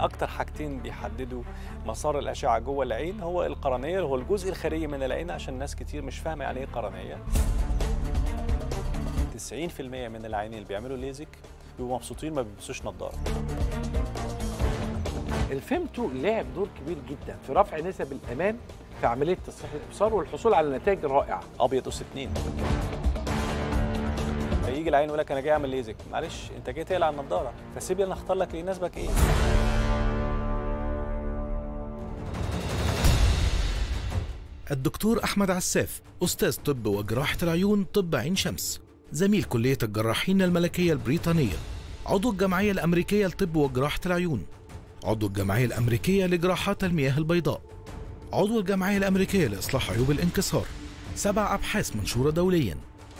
اكتر حاجتين بيحددوا مسار الاشعه جوه العين هو القرنيه اللي هو الجزء الخارجي من العين عشان ناس كتير مش فاهمه يعني ايه قرنيه 90% من العينين اللي بيعملوا ليزك بيبقوا مبسوطين ما بيلبسوش نظاره الفيمتو لعب دور كبير جدا في رفع نسب الامان في عمليه تصحيح الابصار والحصول على نتائج رائعه ابيض اس 2 يجي العين يقول لك انا جاي اعمل ليزك معلش انت جاي تقلع النضاره فسيب لي انا اختار لك اللي يناسبك ايه الدكتور أحمد عساف أستاذ طب وجراحة العيون طب عين شمس زميل كلية الجراحين الملكية البريطانية عضو الجمعية الأمريكية لطب وجراحة العيون عضو الجمعية الأمريكية لجراحات المياه البيضاء عضو الجمعية الأمريكية لإصلاح عيوب الانكسار سبع أبحاث منشورة دوليا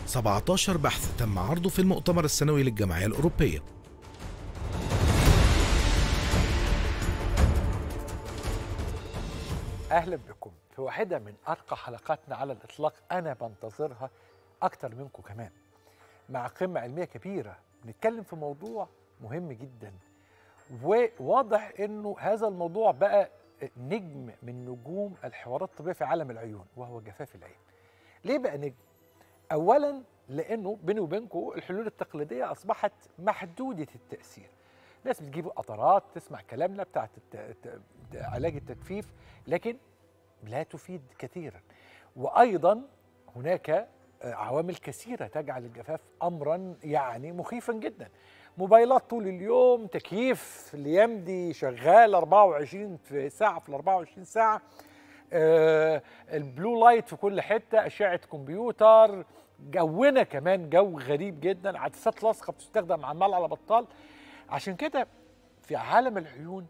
17 بحث تم عرضه في المؤتمر السنوي للجمعية الأوروبية أهلا بكم في واحدة من أرقى حلقاتنا على الإطلاق أنا بنتظرها أكتر منكم كمان مع قمة علمية كبيرة نتكلم في موضوع مهم جدا وواضح أنه هذا الموضوع بقى نجم من نجوم الحوارات الطبية في عالم العيون وهو جفاف العين ليه بقى نجم؟ أولا لأنه بيني وبينكم الحلول التقليدية أصبحت محدودة التأثير ناس بتجيب قطرات تسمع كلامنا بتاعت علاج التجفيف لكن لا تفيد كثيرا وايضا هناك آه، عوامل كثيره تجعل الجفاف امرا يعني مخيفا جدا موبايلات طول اليوم تكييف ليمدي شغال 24 في ساعه في 24 ساعه آه البلو لايت في كل حته اشعه كمبيوتر جونا كمان جو غريب جدا عدسات لاصقه بتستخدم عمال على بطال عشان كده في عالم العيون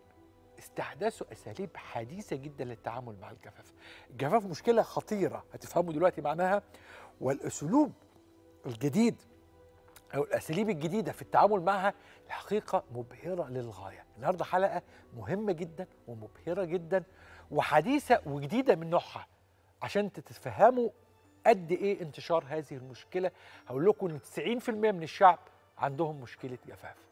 استحدثوا اساليب حديثه جدا للتعامل مع الجفاف الجفاف مشكله خطيره هتفهموا دلوقتي معناها والاسلوب الجديد او الاساليب الجديده في التعامل معها الحقيقه مبهره للغايه النهارده حلقه مهمه جدا ومبهره جدا وحديثه وجديده من نوعها عشان تتفهموا قد ايه انتشار هذه المشكله هقول لكم ان 90% من الشعب عندهم مشكله جفاف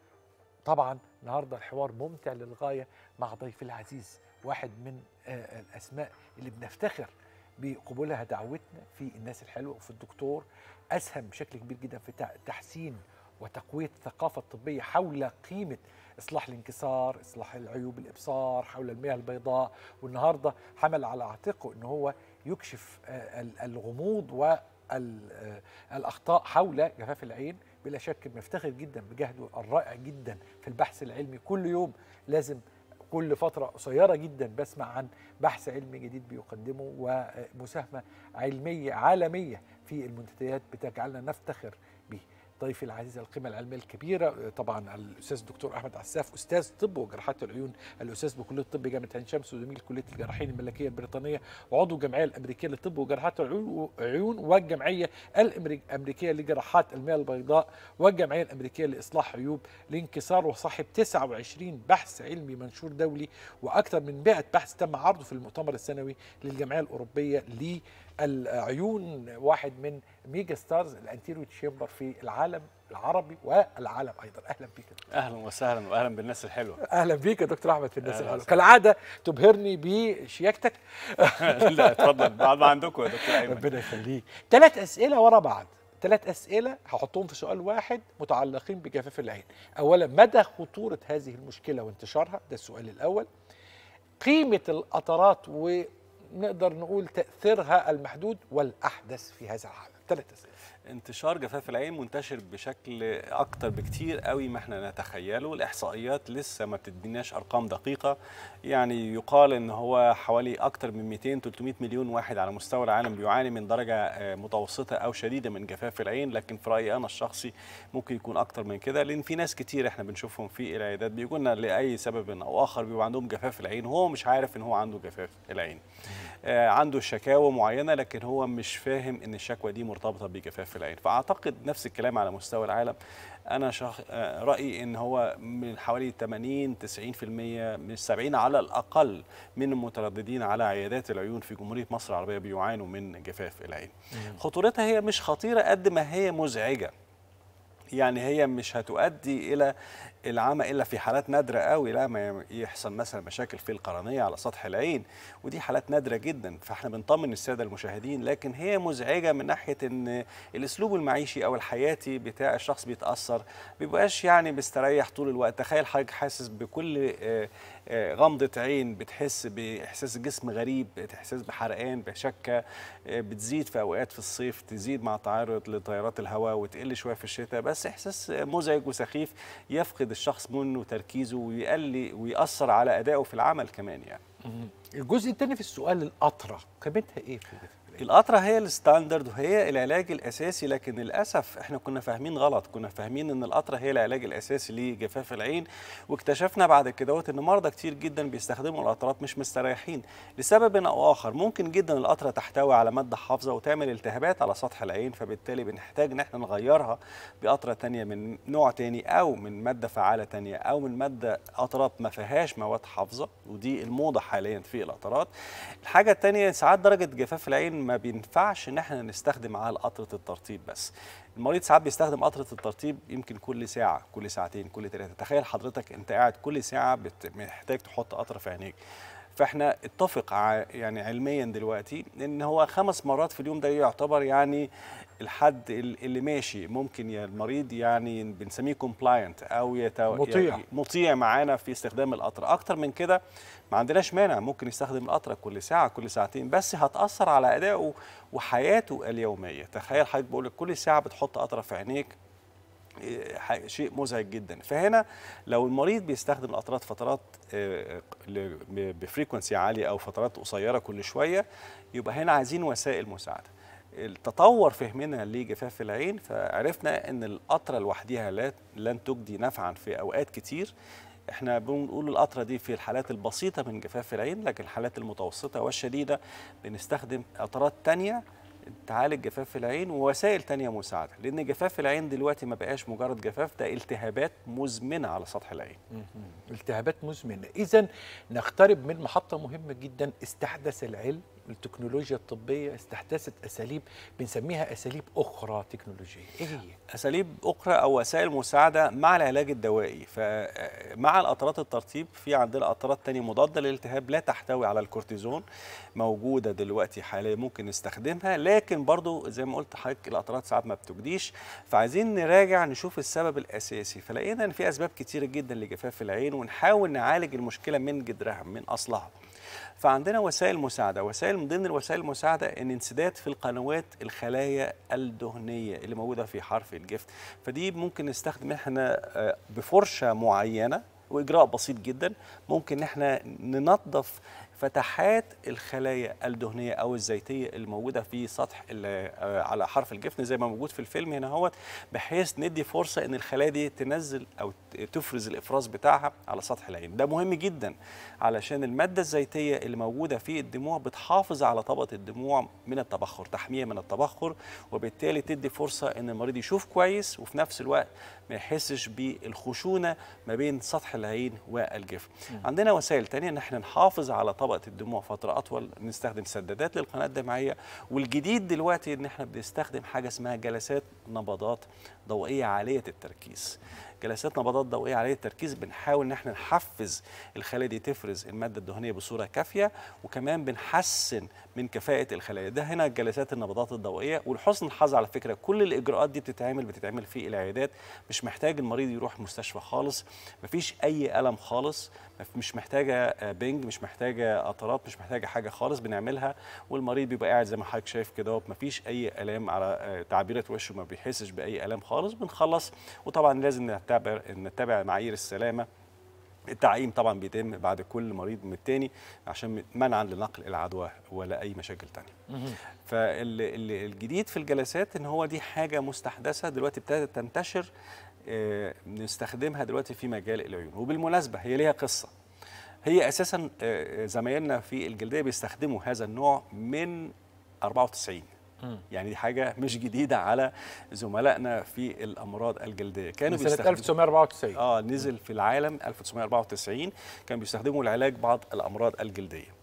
طبعا النهارده الحوار ممتع للغايه مع ضيفي العزيز واحد من آه، الاسماء اللي بنفتخر بقبولها دعوتنا في الناس الحلوه وفي الدكتور اسهم بشكل كبير جدا في تحسين وتقويه الثقافه الطبيه حول قيمه اصلاح الانكسار، اصلاح العيوب الابصار، حول المياه البيضاء، والنهارده حمل على عاتقه ان هو يكشف آه، الغموض والاخطاء آه، حول جفاف العين بلا شك بنفتخر جدا بجهده الرائع جدا في البحث العلمي كل يوم لازم كل فترة قصيرة جدا بسمع عن بحث علمي جديد بيقدمه ومساهمة علمية عالمية في المنتديات بتجعلنا نفتخر ضيفي العزيز القيمه العلميه الكبيره طبعا الاستاذ الدكتور احمد عساف استاذ طب وجراحات العيون الاستاذ بكليه الطب جامعه عين شمس وزميل كليه الجراحين الملكيه البريطانيه وعضو الجمعيه الامريكيه للطب وجراحات العيون والجمعيه الامريكيه لجراحات المياه البيضاء والجمعيه الامريكيه لاصلاح عيوب الانكسار وصاحب 29 بحث علمي منشور دولي واكثر من 100 بحث تم عرضه في المؤتمر السنوي للجمعيه الاوروبيه لي العيون واحد من ميجا ستارز الانتيريو تشامبر في العالم العربي والعالم ايضا اهلا بيك دكتور. اهلا وسهلا واهلا بالناس الحلوه اهلا بيك يا دكتور احمد في الناس الحلوه كالعاده تبهرني بشياكتك لا اتفضل بعد ما عندكم يا دكتور ايمن ربنا يخليك ثلاث اسئله ورا بعض ثلاث اسئله هحطهم في سؤال واحد متعلقين بجفاف العين اولا مدى خطوره هذه المشكله وانتشارها ده السؤال الاول قيمه القطرات و نقدر نقول تأثيرها المحدود والأحدث في هذا العالم ثلاث أسئلة انتشار جفاف العين منتشر بشكل اكتر بكتير قوي ما احنا نتخيله الاحصائيات لسه ما بتديناش ارقام دقيقه يعني يقال ان هو حوالي اكتر من 200 300 مليون واحد على مستوى العالم بيعاني من درجه آه، متوسطه او شديده من جفاف العين لكن في رايي انا الشخصي ممكن يكون اكتر من كده لان في ناس كتير احنا بنشوفهم في العيادات بيجوا لنا لاي سبب او اخر بيبقى عندهم جفاف العين هو مش عارف ان هو عنده جفاف العين آه، عنده شكاوى معينه لكن هو مش فاهم ان الشكوى دي مرتبطه بجفاف العين فاعتقد نفس الكلام على مستوى العالم انا شخ... آه، رايي ان هو من حوالي 80 90% من 70 على الاقل من المترددين على عيادات العيون في جمهوريه مصر العربيه بيعانوا من جفاف العين خطورتها هي مش خطيره قد ما هي مزعجه يعني هي مش هتؤدي الى العمى الا في حالات نادره قوي لما يحصل مثلا مشاكل في القرنيه على سطح العين ودي حالات نادره جدا فاحنا بنطمن الساده المشاهدين لكن هي مزعجه من ناحيه ان الاسلوب المعيشي او الحياتي بتاع الشخص بيتاثر بيبقاش يعني مستريح طول الوقت تخيل حضرتك حاسس بكل آه، آه، غمضه عين بتحس باحساس جسم غريب احساس بحرقان بشكه آه، بتزيد في اوقات في الصيف تزيد مع تعرض لتيارات الهواء وتقل شويه في الشتاء بس احساس مزعج وسخيف يفقد الشخص منه وتركيزه ويقلي ويأثر على أدائه في العمل كمان يعني الجزء الثاني في السؤال الأطرى قيمتها إيه في القطره هي الستاندرد وهي العلاج الاساسي لكن للاسف احنا كنا فاهمين غلط كنا فاهمين ان القطره هي العلاج الاساسي لجفاف العين واكتشفنا بعد كده ان مرضى كتير جدا بيستخدموا القطرات مش مستريحين لسبب او اخر ممكن جدا القطره تحتوي على ماده حافظه وتعمل التهابات على سطح العين فبالتالي بنحتاج ان احنا نغيرها بقطره ثانيه من نوع ثاني او من ماده فعاله ثانيه او من ماده قطرات ما فيهاش مواد حافظه ودي الموضه حاليا في القطرات الحاجه الثانيه ساعات درجه جفاف العين ما بينفعش ان احنا نستخدم على قطره الترطيب بس المريض ساعات بيستخدم قطره الترطيب يمكن كل ساعه كل ساعتين كل ثلاثه تخيل حضرتك انت قاعد كل ساعه محتاج تحط قطره في عينيك فاحنا اتفق يعني علميا دلوقتي ان هو خمس مرات في اليوم ده يعتبر يعني الحد اللي ماشي ممكن يا المريض يعني بنسميه كومبلاينت او يتو... يعني مطيع مطيع معانا في استخدام القطر اكتر من كده ما عندناش مانع ممكن يستخدم القطر كل ساعه كل ساعتين بس هتاثر على ادائه وحياته اليوميه تخيل حضرتك بقول لك كل ساعه بتحط قطره في عينيك إيه، شيء مزعج جدا فهنا لو المريض بيستخدم القطرات فترات آه، بفريكونسي عاليه او فترات قصيره كل شويه يبقى هنا عايزين وسائل مساعده تطور فهمنا لجفاف العين فعرفنا ان القطره لوحدها لن تجدي نفعا في اوقات كتير احنا بنقول القطره دي في الحالات البسيطه من جفاف العين لكن الحالات المتوسطه والشديده بنستخدم قطرات تانية تعالج جفاف العين ووسائل تانية مساعدة لأن جفاف العين دلوقتي ما بقاش مجرد جفاف ده التهابات مزمنة على سطح العين التهابات مزمنة إذا نقترب من محطة مهمة جدا استحدث العلم التكنولوجيا الطبيه استحدثت اساليب بنسميها اساليب اخرى تكنولوجيه ايه هي اساليب اخرى او وسائل مساعده مع العلاج الدوائي فمع القطرات الترطيب في عندنا قطرات تانية مضاده للالتهاب لا تحتوي على الكورتيزون موجوده دلوقتي حاليا ممكن نستخدمها لكن برضو زي ما قلت حضرتك القطرات ساعات ما بتجديش فعايزين نراجع نشوف السبب الاساسي فلقينا ان في اسباب كتيره جدا لجفاف العين ونحاول نعالج المشكله من جذرها من اصلها فعندنا وسائل مساعده وسائل من ضمن الوسائل المساعده ان انسداد في القنوات الخلايا الدهنيه اللي موجوده في حرف الجفت فدي ممكن نستخدم احنا آه، بفرشه معينه واجراء بسيط جدا ممكن احنا ننظف فتحات الخلايا الدهنيه او الزيتيه الموجوده في سطح آه، على حرف الجفن زي ما موجود في الفيلم هنا اهوت بحيث ندي فرصه ان الخلايا دي تنزل او تفرز الافراز بتاعها على سطح العين ده مهم جدا علشان الماده الزيتيه اللي موجوده في الدموع بتحافظ على طبقه الدموع من التبخر تحميه من التبخر وبالتالي تدي فرصه ان المريض يشوف كويس وفي نفس الوقت ما يحسش بالخشونه ما بين سطح العين والجفن عندنا وسائل ثانيه ان احنا نحافظ على طبقه طبقه الدموع فتره اطول نستخدم سدادات للقناه الدمعيه والجديد دلوقتي ان احنا بنستخدم حاجه اسمها جلسات نبضات ضوئيه عاليه التركيز جلسات نبضات ضوئيه عليه التركيز بنحاول ان احنا نحفز الخلايا دي تفرز الماده الدهنيه بصوره كافيه وكمان بنحسن من كفاءه الخلايا ده هنا جلسات النبضات الضوئيه ولحسن الحظ على فكره كل الاجراءات دي بتتعمل بتتعمل في العيادات مش محتاج المريض يروح مستشفى خالص مفيش اي الم خالص مش محتاجه آه، بنج مش محتاجه قطرات مش محتاجه حاجه خالص بنعملها والمريض بيبقى قاعد زي ما حضرتك شايف كده مفيش اي الام على آه، تعبيرات وشه ما بيحسش باي الام خالص بنخلص وطبعا لازم نتبع نتبع معايير السلامه التعقيم طبعا بيتم بعد كل مريض من الثاني عشان منعا لنقل العدوى ولا اي مشاكل ثانيه. فالجديد في الجلسات ان هو دي حاجه مستحدثه دلوقتي ابتدت تنتشر آه، نستخدمها دلوقتي في مجال العيون وبالمناسبه هي ليها قصه هي اساسا آه، آه، زمايلنا في الجلديه بيستخدموا هذا النوع من 94 يعني دي حاجه مش جديده على زملائنا في الامراض الجلديه كانوا سنه 1994 اه نزل في العالم 1994 كانوا بيستخدموا لعلاج بعض الامراض الجلديه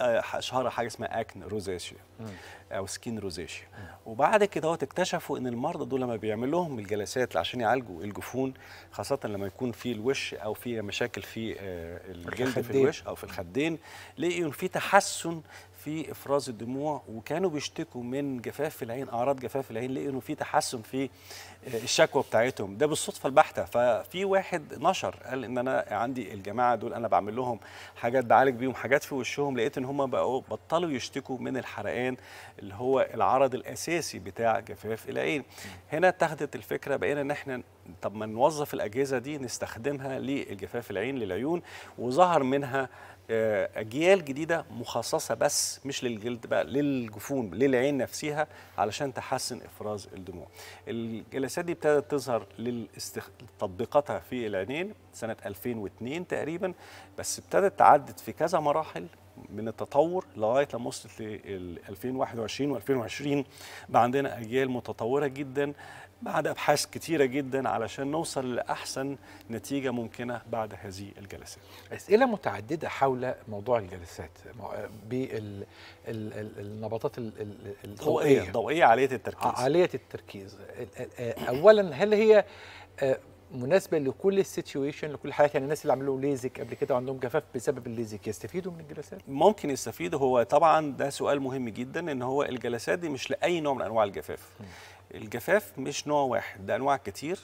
اشهرها آه، حاجه اسمها اكن روزاشيا او سكين روزاشيا وبعد كده هو اكتشفوا ان المرضى دول لما بيعمل لهم الجلسات عشان يعالجوا الجفون خاصه لما يكون في الوش او في مشاكل في آه، الجلد في الوش او في الخدين لقيوا في تحسن في افراز الدموع وكانوا بيشتكوا من جفاف في العين اعراض جفاف في العين لقوا في تحسن في آه، الشكوى بتاعتهم ده بالصدفه البحته ففي واحد نشر قال ان انا عندي الجماعه دول انا بعمل لهم حاجات بعالج بيهم حاجات في وشهم لقيت ان هم بقوا بطلوا يشتكوا من الحرقان اللي هو العرض الاساسي بتاع جفاف العين هنا اتخذت الفكره بقينا ان احنا طب ما نوظف الاجهزه دي نستخدمها للجفاف العين للعيون وظهر منها آه، اجيال جديده مخصصه بس مش للجلد بقى للجفون للعين نفسها علشان تحسن افراز الدموع الجلسات دي ابتدت تظهر لتطبيقاتها في العينين سنه 2002 تقريبا بس ابتدت تعدت في كذا مراحل من التطور لغايه لما وصلت ل 2021 و2020 بقى عندنا اجيال متطوره جدا بعد ابحاث كتيره جدا علشان نوصل لاحسن نتيجه ممكنه بعد هذه الجلسات. اسئله متعدده حول موضوع الجلسات بالنبطات الضوئيه الضوئيه عاليه التركيز. عاليه التركيز. اولا هل هي آه، مناسبه لكل السيتويشن لكل حاجه يعني الناس اللي عملوا ليزك قبل كده وعندهم جفاف بسبب الليزك يستفيدوا من الجلسات ممكن يستفيدوا هو طبعا ده سؤال مهم جدا ان هو الجلسات دي مش لاي نوع من انواع الجفاف الجفاف مش نوع واحد ده انواع كتير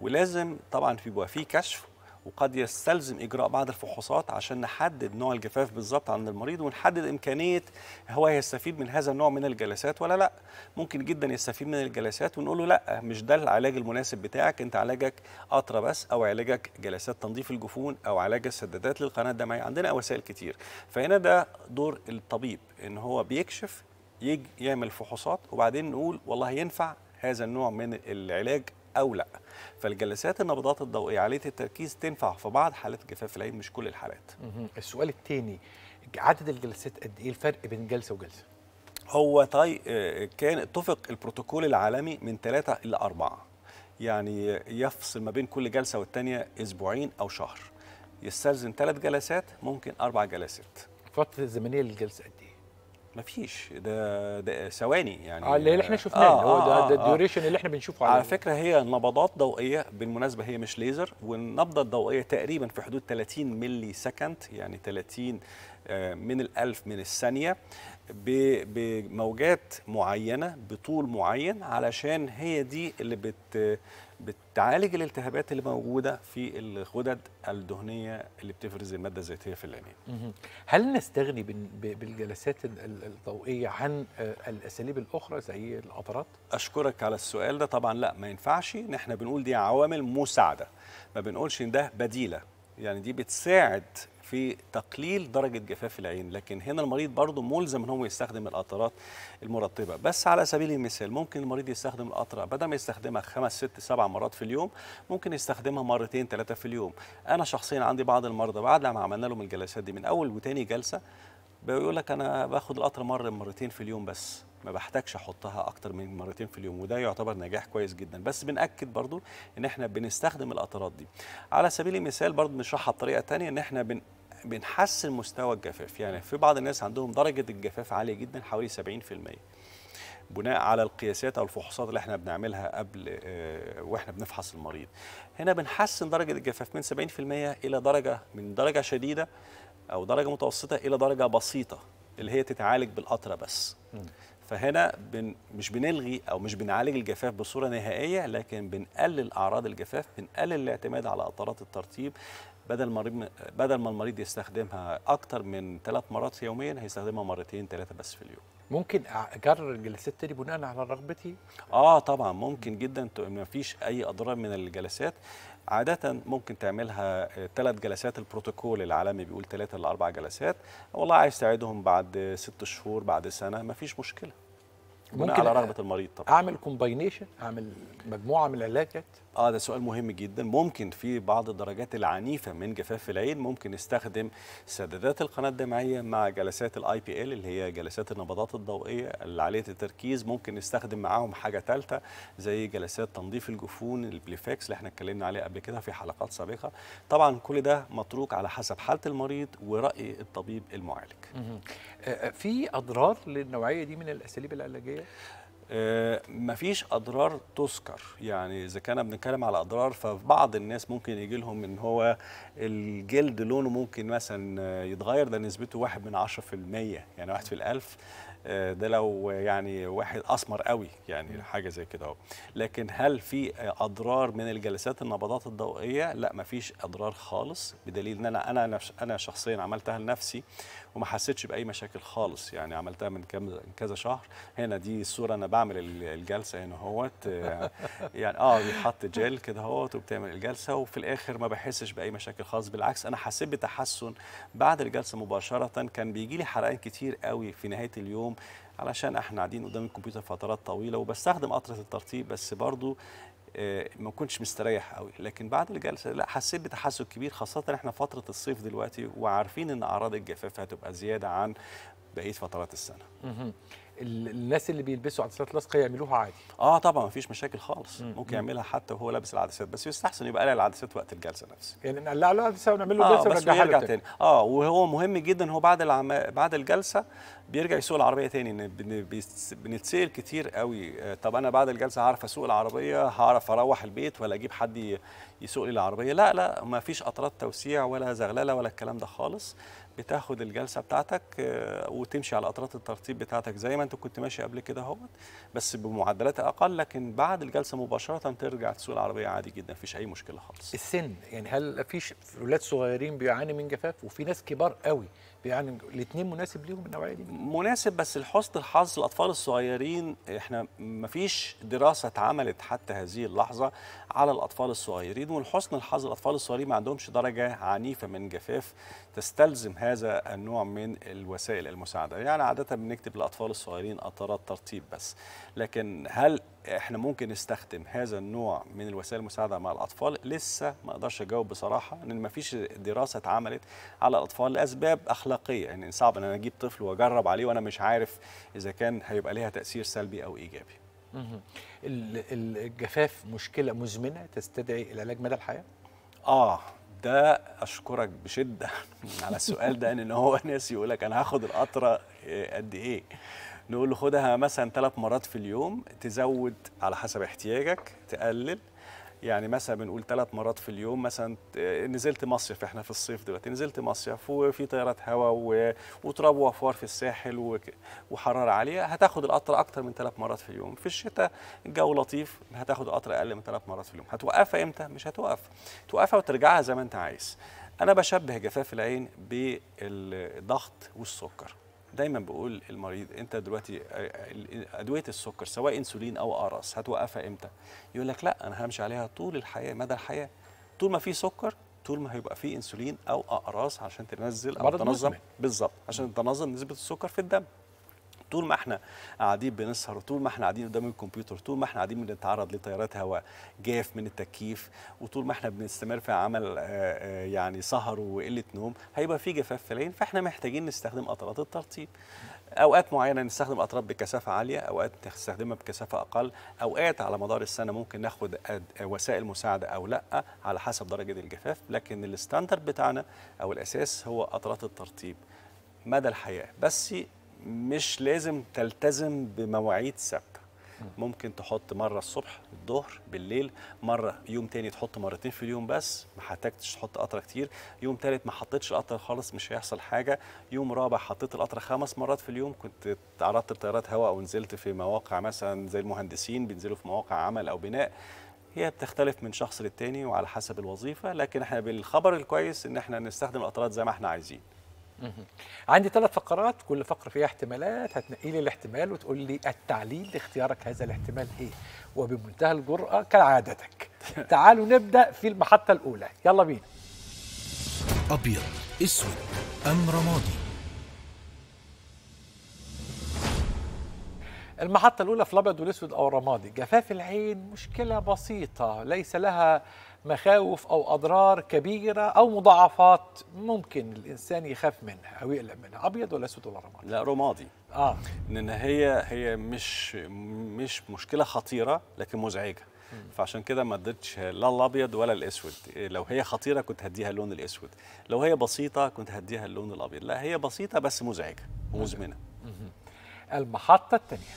ولازم طبعا بيبقى فيه كشف وقد يستلزم اجراء بعض الفحوصات عشان نحدد نوع الجفاف بالظبط عند المريض ونحدد امكانيه هو هيستفيد من هذا النوع من الجلسات ولا لا ممكن جدا يستفيد من الجلسات ونقول له لا مش ده العلاج المناسب بتاعك انت علاجك قطره بس او علاجك جلسات تنظيف الجفون او علاج السدادات للقناه الدمعيه عندنا وسائل كتير فهنا ده دور الطبيب ان هو بيكشف يجي يعمل فحوصات وبعدين نقول والله ينفع هذا النوع من العلاج او لا فالجلسات النبضات الضوئيه عاليه التركيز تنفع في بعض حالات جفاف العين مش كل الحالات السؤال الثاني عدد الجلسات قد ايه الفرق بين جلسه وجلسه هو طي آه، كان اتفق البروتوكول العالمي من ثلاثة إلى أربعة يعني يفصل ما بين كل جلسة والتانية أسبوعين أو شهر يستلزم ثلاث جلسات ممكن أربع جلسات الفترة الزمنية للجلسة قد إيه؟ ما ده ده ثواني يعني اللي احنا شفناه آه هو ده, آه، ده الديوريشن آه. اللي احنا بنشوفه على فكره هي نبضات ضوئيه بالمناسبه هي مش ليزر والنبضه الضوئيه تقريبا في حدود 30 ملي سكند يعني 30 آه، من الألف من الثانية بموجات معينة بطول معين علشان هي دي اللي بت بتعالج الالتهابات اللي موجوده في الغدد الدهنيه اللي بتفرز الماده الزيتيه في العينين. هل نستغني بالجلسات الضوئيه عن آه، الاساليب الاخرى زي القطرات؟ اشكرك على السؤال ده طبعا لا ما ينفعش ان احنا بنقول دي عوامل مساعده ما بنقولش ان ده بديله يعني دي بتساعد في تقليل درجه جفاف العين لكن هنا المريض برضه ملزم ان هو يستخدم القطرات المرطبه بس على سبيل المثال ممكن المريض يستخدم القطره بدل ما يستخدمها خمس ست سبع مرات في اليوم ممكن يستخدمها مرتين ثلاثه في اليوم انا شخصيا عندي بعض المرضى بعد ما عملنا لهم الجلسات دي من اول وتاني جلسه بيقول لك انا باخد القطرة مره مرتين في اليوم بس ما بحتاجش احطها اكتر من مرتين في اليوم وده يعتبر نجاح كويس جدا بس بناكد برضو ان احنا بنستخدم القطرات دي على سبيل المثال برضو نشرحها بطريقه ثانيه ان احنا بن بنحسن مستوى الجفاف يعني في بعض الناس عندهم درجه الجفاف عاليه جدا حوالي 70% بناء على القياسات او الفحوصات اللي احنا بنعملها قبل آه، واحنا بنفحص المريض هنا بنحسن درجه الجفاف من 70% الى درجه من درجه شديده او درجه متوسطه الى درجه بسيطه اللي هي تتعالج بالقطره بس م. فهنا بن مش بنلغي او مش بنعالج الجفاف بصوره نهائيه لكن بنقلل اعراض الجفاف بنقلل الاعتماد على قطرات الترطيب بدل ما بدل ما المريض يستخدمها اكتر من ثلاث مرات يوميا هيستخدمها مرتين ثلاثه بس في اليوم ممكن اكرر الجلسات تاني بناء على رغبتي اه طبعا ممكن جدا ما فيش اي اضرار من الجلسات عادة ممكن تعملها آه، ثلاث جلسات البروتوكول العالمي بيقول ثلاثة لأربع جلسات والله عايز تعيدهم بعد ست شهور بعد سنة مفيش مشكلة ممكن على رغبة المريض طبعا أعمل كومباينيشن أعمل مجموعة من العلاجات اه ده سؤال مهم جدا ممكن في بعض الدرجات العنيفه من جفاف العين ممكن نستخدم سدادات القناه الدمعيه مع جلسات الاي بي ال اللي هي جلسات النبضات الضوئيه اللي عاليه التركيز ممكن نستخدم معاهم حاجه ثالثه زي جلسات تنظيف الجفون البليفكس اللي احنا اتكلمنا عليه قبل كده في حلقات سابقه طبعا كل ده متروك على حسب حاله المريض وراي الطبيب المعالج آه، آه، في اضرار للنوعيه دي من الاساليب العلاجيه آه، مفيش اضرار تذكر يعني اذا كنا بنتكلم على اضرار فبعض الناس ممكن يجي لهم ان هو الجلد لونه ممكن مثلا يتغير ده نسبته واحد من 10% يعني واحد في الالف آه، ده لو يعني واحد اسمر قوي يعني حاجه زي كده اهو لكن هل في اضرار من الجلسات النبضات الضوئيه لا مفيش اضرار خالص بدليل ان انا انا انا شخصيا عملتها لنفسي وما حسيتش باي مشاكل خالص يعني عملتها من كم كذا شهر هنا دي الصوره انا بعمل الجلسه هنا اهوت يعني اه بيحط جل كده اهوت وبتعمل الجلسه وفي الاخر ما بحسش باي مشاكل خالص بالعكس انا حسيت بتحسن بعد الجلسه مباشره كان بيجي لي حرقان كتير قوي في نهايه اليوم علشان احنا قاعدين قدام الكمبيوتر فترات طويله وبستخدم قطره الترطيب بس برضو آه، ما كنتش مستريح قوي لكن بعد الجلسه لا حسيت بتحسن كبير خاصه احنا فتره الصيف دلوقتي وعارفين ان اعراض الجفاف هتبقى زياده عن بقيه فترات السنه الناس اللي بيلبسوا عدسات لاصقه يعملوها عادي اه طبعا مفيش مشاكل خالص مم. ممكن يعملها حتى وهو لابس العدسات بس يستحسن يبقى قلع العدسات وقت الجلسه نفسها يعني نقلع له العدسه ونعمل له آه جلسه ونرجع له تاني اه وهو مهم جدا هو بعد العم... بعد الجلسه بيرجع يسوق العربيه تاني بنتسال كتير قوي آه، طب انا بعد الجلسه هعرف اسوق العربيه هعرف اروح البيت ولا اجيب حد يسوق لي العربيه لا لا ما فيش اطراد توسيع ولا زغلله ولا الكلام ده خالص بتاخد الجلسه بتاعتك آه، وتمشي على اطراد الترتيب بتاعتك زي ما انت كنت ماشي قبل كده اهوت بس بمعدلات اقل لكن بعد الجلسه مباشره ترجع تسوق العربيه عادي جدا مفيش اي مشكله خالص السن يعني هل فيش اولاد صغيرين بيعاني من جفاف وفي ناس كبار قوي يعني الاثنين مناسب ليهم النوعيه دي مناسب بس لحسن الحظ الاطفال الصغيرين احنا ما فيش دراسه اتعملت حتى هذه اللحظه على الاطفال الصغيرين ولحسن الحظ الاطفال الصغيرين ما عندهمش درجه عنيفه من جفاف تستلزم هذا النوع من الوسائل المساعده يعني عاده بنكتب للاطفال الصغيرين اطارات ترطيب بس لكن هل احنا ممكن نستخدم هذا النوع من الوسائل المساعده مع الاطفال لسه ما اقدرش اجاوب بصراحه ان ما فيش دراسه اتعملت على الاطفال لاسباب اخلاقيه يعني صعب ان انا اجيب طفل واجرب عليه وانا مش عارف اذا كان هيبقى ليها تاثير سلبي او ايجابي الجفاف مشكله مزمنه تستدعي العلاج مدى الحياه اه ده اشكرك بشده على السؤال ده ان هو ناس يقول لك انا هاخد القطره آه، قد ايه نقول له خدها مثلا ثلاث مرات في اليوم تزود على حسب احتياجك تقلل يعني مثلا بنقول ثلاث مرات في اليوم مثلا نزلت مصيف احنا في الصيف دلوقتي نزلت مصيف وفي طيارات هواء وتراب وافوار في الساحل وحراره عاليه هتاخد القطر اكتر من ثلاث مرات في اليوم في الشتاء الجو لطيف هتاخد القطر اقل من ثلاث مرات في اليوم هتوقفها امتى مش هتوقف توقفها وترجعها زي ما انت عايز انا بشبه جفاف العين بالضغط والسكر دايما بقول المريض انت دلوقتي ادويه السكر سواء انسولين او ارس هتوقفها امتى يقول لك لا انا همشي عليها طول الحياه مدى الحياه طول ما في سكر طول ما هيبقى في انسولين او اقراص عشان تنزل او تنظم بالظبط عشان تنظم نسبه السكر في الدم طول ما احنا قاعدين بنسهر وطول ما احنا قاعدين قدام الكمبيوتر طول ما احنا قاعدين بنتعرض لتيارات هواء جاف من التكييف وطول ما احنا بنستمر في عمل آه، آه، يعني سهر وقله نوم هيبقى في جفاف في العين فاحنا محتاجين نستخدم قطرات الترطيب اوقات معينه نستخدم قطرات بكثافه عاليه اوقات نستخدمها بكثافه اقل اوقات على مدار السنه ممكن ناخد وسائل مساعده او لا على حسب درجه الجفاف لكن الستاندرد بتاعنا او الاساس هو قطرات الترطيب مدى الحياه بس مش لازم تلتزم بمواعيد ثابته ممكن تحط مره الصبح الظهر بالليل مره يوم تاني تحط مرتين في اليوم بس ما احتاجتش تحط قطره كتير يوم تالت ما حطيتش القطرة خالص مش هيحصل حاجه يوم رابع حطيت القطره خمس مرات في اليوم كنت تعرضت لتيارات هواء او نزلت في مواقع مثلا زي المهندسين بينزلوا في مواقع عمل او بناء هي بتختلف من شخص للتاني وعلى حسب الوظيفه لكن احنا بالخبر الكويس ان احنا نستخدم القطرات زي ما احنا عايزين عندي ثلاث فقرات كل فقرة فيها احتمالات هتنقي لي الاحتمال وتقول لي التعليل لاختيارك هذا الاحتمال ايه وبمنتهى الجرأة كعادتك تعالوا نبدأ في المحطة الأولى يلا بينا أبيض أسود أم رمادي المحطة الأولى في الأبيض والأسود أو الرمادي جفاف العين مشكلة بسيطة ليس لها مخاوف أو أضرار كبيرة أو مضاعفات ممكن الإنسان يخاف منها أو يقلق منها أبيض ولا أسود ولا رمادي لا رمادي آه لأن هي هي مش مش مشكلة خطيرة لكن مزعجة فعشان كده ما اديتش لا الابيض ولا الاسود لو هي خطيره كنت هديها اللون الاسود لو هي بسيطه كنت هديها اللون الابيض لا هي بسيطه بس مزعجه ومزمنه المحطه الثانيه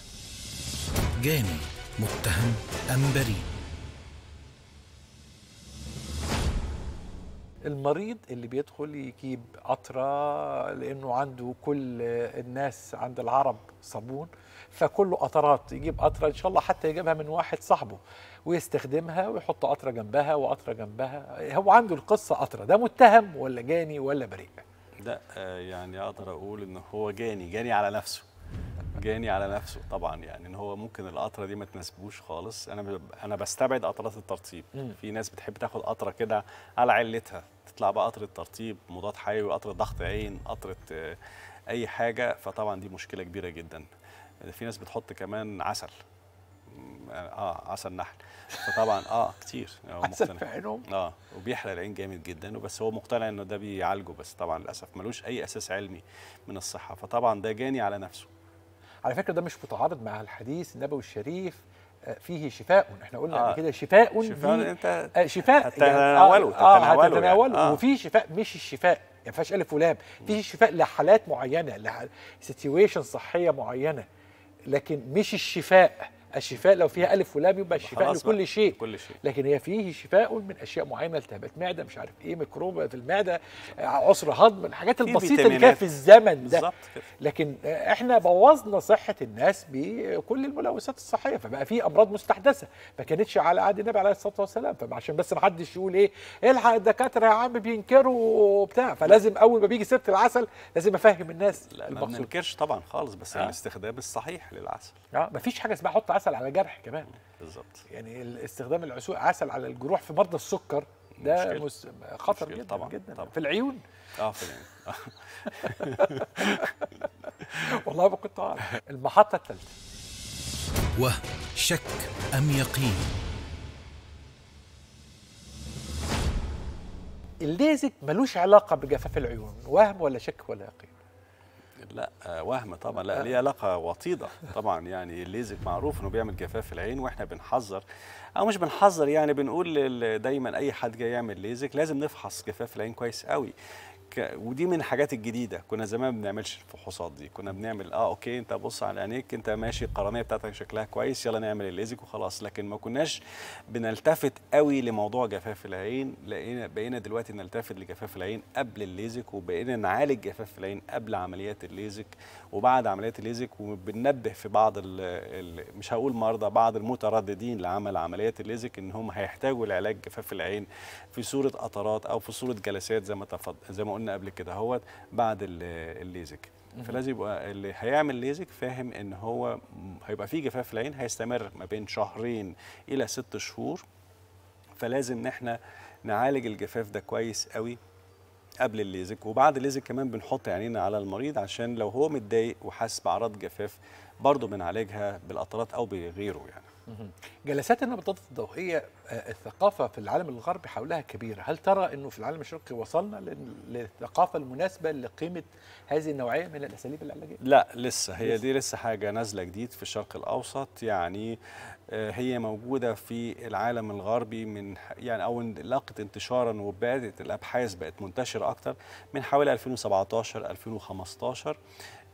جاني متهم ام بريء المريض اللي بيدخل يجيب قطرة لأنه عنده كل الناس عند العرب صابون فكله قطرات يجيب قطرة إن شاء الله حتى يجيبها من واحد صاحبه ويستخدمها ويحط قطرة جنبها وقطرة جنبها هو عنده القصة قطرة ده متهم ولا جاني ولا بريء؟ لا آه، يعني أقدر أقول إن هو جاني جاني على نفسه جاني على نفسه طبعا يعني ان هو ممكن القطره دي ما تناسبوش خالص انا انا بستبعد قطرات الترطيب في ناس بتحب تاخد قطره كده على علتها تطلع بقى قطره ترطيب مضاد حيوي قطره ضغط عين قطره آه، اي حاجه فطبعا دي مشكله كبيره جدا في ناس بتحط كمان عسل آه،, اه عسل نحل فطبعا اه كتير آه، عسل في عينهم اه وبيحرق العين جامد جدا وبس هو مقتنع انه ده بيعالجه بس طبعا للاسف ملوش اي اساس علمي من الصحه فطبعا ده جاني على نفسه على فكره ده مش متعارض مع الحديث النبوي الشريف آه، فيه شفاء احنا قلنا آه كده شفاء شفاء انت آه، شفاء يعني، آه، تتناوله يعني تتناوله آه وفي شفاء مش الشفاء يعني ما فيهاش الف ولام في شفاء لحالات معينه لسيتويشن صحيه معينه لكن مش الشفاء الشفاء لو فيها الف ولام يبقى الشفاء لكل شيء. لكل شيء لكن هي فيه شفاء من اشياء معينه التهابات معده مش عارف ايه ميكروب في المعده آه، عسر هضم الحاجات البسيطه اللي كانت في الزمن ده بالظبط لكن آه، احنا بوظنا صحه الناس بكل الملوثات الصحيه فبقى في امراض مستحدثه ما كانتش على عهد النبي عليه الصلاه والسلام فعشان بس ما حدش يقول ايه الحق الدكاتره يا عم بينكروا وبتاع فلازم اول ما بيجي سيره العسل لازم افهم الناس لا ما بننكرش طبعا خالص بس آه. الاستخدام الصحيح للعسل اه ما فيش حاجه اسمها احط عسل عسل على جرح كمان بالظبط يعني استخدام العسول عسل على الجروح في مرضى السكر ده مشكلة. مس... خطر مشكلة. جدا طبعا جدا طبعا. في العيون اه في العيون والله ما كنت اعرف المحطه الثالثه وهم شك ام يقين الليزك ملوش علاقه بجفاف العيون وهم ولا شك ولا يقين لا وهم طبعا لا ليه علاقه وطيده طبعا يعني الليزك معروف انه بيعمل جفاف في العين واحنا بنحذر او مش بنحذر يعني بنقول دايما اي حد جاي يعمل ليزك لازم نفحص جفاف العين كويس قوي ك... ودي من الحاجات الجديده كنا زمان ما بنعملش الفحوصات دي كنا بنعمل اه اوكي انت بص على عينيك انت ماشي القرنيه بتاعتك شكلها كويس يلا نعمل الليزك وخلاص لكن ما كناش بنلتفت قوي لموضوع جفاف العين لقينا بقينا دلوقتي نلتفت لجفاف العين قبل الليزك وبقينا نعالج جفاف العين قبل عمليات الليزك وبعد عمليه الليزك وبننبه في بعض الـ الـ مش هقول مرضى بعض المترددين لعمل عمليات الليزك ان هم هيحتاجوا لعلاج جفاف العين في صوره قطرات او في صوره جلسات زي ما زي ما قلنا قبل كده اهوت بعد الليزك فلازم يبقى اللي هيعمل ليزك فاهم ان هو هيبقى فيه جفاف العين هيستمر ما بين شهرين الى ست شهور فلازم ان احنا نعالج الجفاف ده كويس قوي قبل الليزك وبعد الليزك كمان بنحط عينينا على المريض عشان لو هو متضايق وحاسس باعراض جفاف برضه بنعالجها بالقطرات او بغيره يعني جلسات النبضات الضوئيه آه، الثقافه في العالم الغربي حولها كبيره هل ترى انه في العالم الشرقي وصلنا للثقافه المناسبه لقيمه هذه النوعيه من الاساليب العلاجيه لا لسه هي لسه. دي لسه حاجه نازله جديد في الشرق الاوسط يعني آه، هي موجوده في العالم الغربي من يعني او لاقت انتشارا وبدات الابحاث بقت منتشره اكتر من حوالي 2017 2015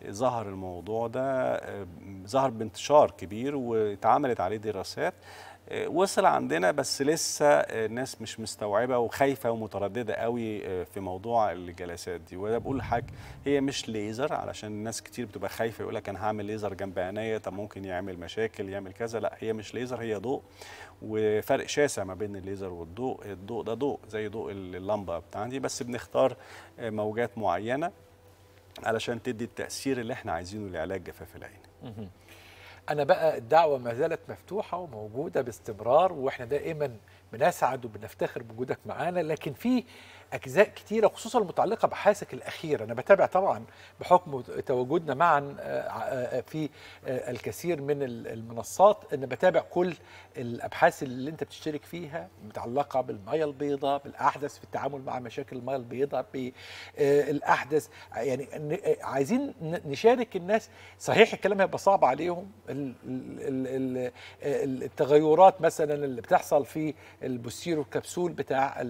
ظهر الموضوع ده آه، ظهر بانتشار كبير واتعملت عليه دراسات آه، وصل عندنا بس لسه آه، الناس مش مستوعبه وخايفه ومتردده قوي آه، في موضوع الجلسات دي وانا بقول لحضرتك هي مش ليزر علشان الناس كتير بتبقى خايفه يقول لك انا هعمل ليزر جنب عينيا طب ممكن يعمل مشاكل يعمل كذا لا هي مش ليزر هي ضوء وفرق شاسع ما بين الليزر والضوء الضوء ده ضوء زي ضوء اللمبه بتاعتي بس بنختار موجات معينه علشان تدي التاثير اللي احنا عايزينه لعلاج جفاف العين انا بقى الدعوه ما زالت مفتوحه وموجوده باستمرار واحنا دائما بنسعد وبنفتخر بوجودك معانا لكن في اجزاء كتيره خصوصا المتعلقه بحاسك الاخير انا بتابع طبعا بحكم تواجدنا معا آه، آه، في آه، الكثير من المنصات ان بتابع كل الابحاث اللي انت بتشترك فيها متعلقه بالميه البيضاء بالاحدث في التعامل مع مشاكل الميه البيضاء بالاحدث يعني عايزين نشارك الناس صحيح الكلام هيبقى صعب عليهم التغيرات مثلا اللي بتحصل في البوستيرو والكبسول بتاع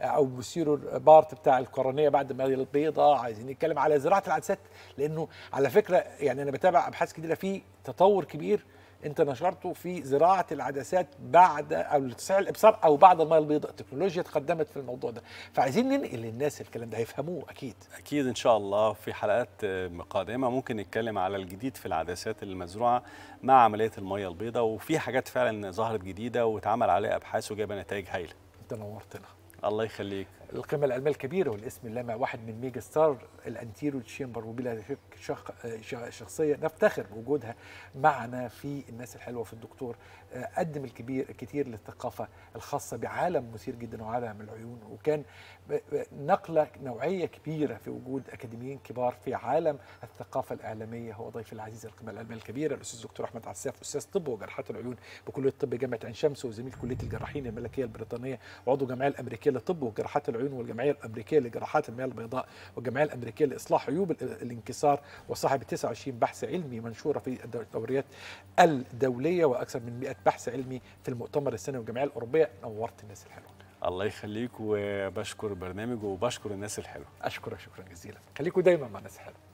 او السيرو بارت بتاع القرنيه بعد ما البيضه عايزين نتكلم على زراعه العدسات لانه على فكره يعني انا بتابع ابحاث كتيره في تطور كبير انت نشرته في زراعه العدسات بعد او تصحيح الابصار او بعد الميه البيضاء التكنولوجيا تقدمت في الموضوع ده فعايزين ننقل للناس الكلام ده هيفهموه اكيد اكيد ان شاء الله في حلقات قادمه ممكن نتكلم على الجديد في العدسات المزروعه مع عمليه الميه البيضاء وفي حاجات فعلا ظهرت جديده واتعمل عليها ابحاث وجايبه نتائج هايله انت نورتنا الله يخليك القمه العلميه الكبيره والاسم اللامع واحد من ميجا ستار الانتيرو تشيمبر وبلا شك شخ... شخصيه نفتخر بوجودها معنا في الناس الحلوه في الدكتور قدم آه، الكبير الكثير للثقافه الخاصه بعالم مثير جدا وعالم العيون وكان نقله نوعيه كبيره في وجود اكاديميين كبار في عالم الثقافه الاعلاميه هو ضيف العزيز القمه العلميه الكبيره الاستاذ الدكتور احمد عساف استاذ طب وجراحه العيون بكليه الطب جامعه عين شمس وزميل كليه الجراحين الملكيه البريطانيه وعضو جمعيه الامريكيه للطب وجراحات العيون العيون والجمعيه الامريكيه لجراحات المياه البيضاء والجمعيه الامريكيه لاصلاح عيوب الانكسار وصاحب 29 بحث علمي منشوره في الدوريات الدوليه واكثر من 100 بحث علمي في المؤتمر السنوي والجمعيه الاوروبيه نورت الناس الحلوه الله يخليك وبشكر البرنامج وبشكر الناس الحلوه اشكرك شكرا جزيلا خليكم دايما مع الناس الحلوه